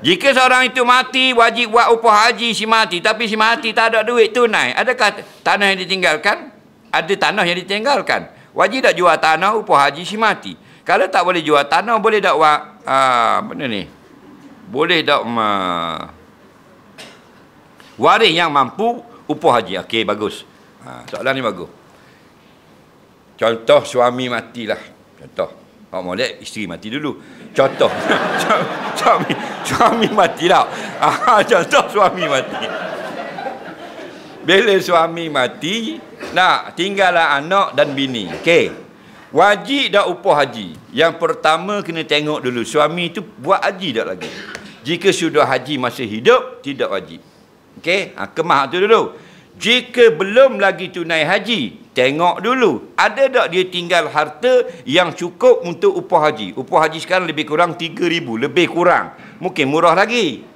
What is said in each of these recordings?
Jika seorang itu mati wajib buat upah haji si mati tapi si mati tak ada duit tunai. Adakah tanah yang ditinggalkan? Ada tanah yang ditinggalkan. Wajib tak jual tanah upah haji si mati. Kalau tak boleh jual tanah boleh tak buat uh, benda ni? Boleh tak uh, waris yang mampu upah haji. Okey bagus. Uh, soalan ni bagus. Contoh suami matilah. Contoh. Awak mahu lihat isteri mati dulu. Contoh. suami, suami mati tak? Lah. Ah, contoh suami mati. Bila suami mati, nak tinggallah anak dan bini. Okey. Wajib dah upah haji. Yang pertama kena tengok dulu. Suami tu buat haji tak lagi. Jika sudah haji masih hidup, tidak wajib. Okey. Ha, kemah tu dulu. Jika belum lagi tunai haji, Tengok dulu, ada tak dia tinggal harta yang cukup untuk upah haji? Upah haji sekarang lebih kurang 3000, lebih kurang. Mungkin murah lagi.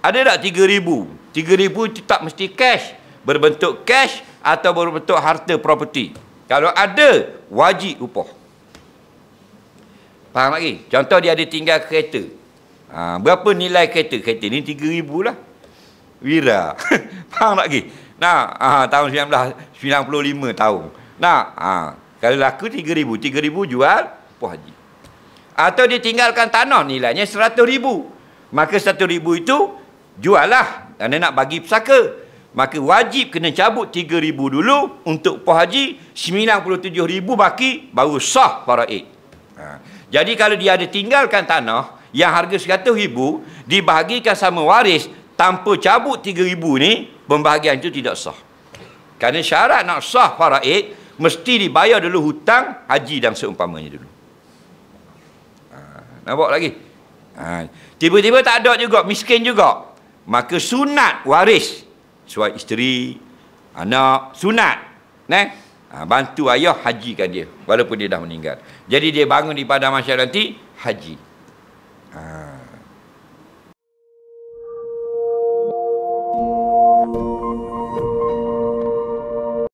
Ada tak 3000? 3000 tetap mesti cash, berbentuk cash atau berbentuk harta property. Kalau ada, wajib upah. Faham lagi? Contoh dia ada tinggal kereta. Ha, berapa nilai kereta? Kereta ni 3000 lah. Wira. Faham lagi? Nah Ha, tahun 1995 tahun. Nah Ha. Kalau laku 3000 3000 jual Puan Haji. Atau ditinggalkan tanah nilainya RM100,000. Maka RM100,000 itu juallah. Kerana nak bagi pesaka. Maka wajib kena cabut 3000 dulu untuk Puan Haji. RM97,000 baki baru sah para ik. Ha. Jadi kalau dia ada tinggalkan tanah yang harga RM100,000 dibahagikan sama waris tanpa cabut 3000 ni pembahagian itu tidak sah kerana syarat nak sah faraid mesti dibayar dulu hutang haji dan seumpamanya dulu ha, nampak lagi ha, tiba-tiba tak ada juga miskin juga maka sunat waris suai isteri anak sunat neh ha, bantu ayah hajikan dia walaupun dia dah meninggal jadi dia bangun di padang masyarakat nanti haji Música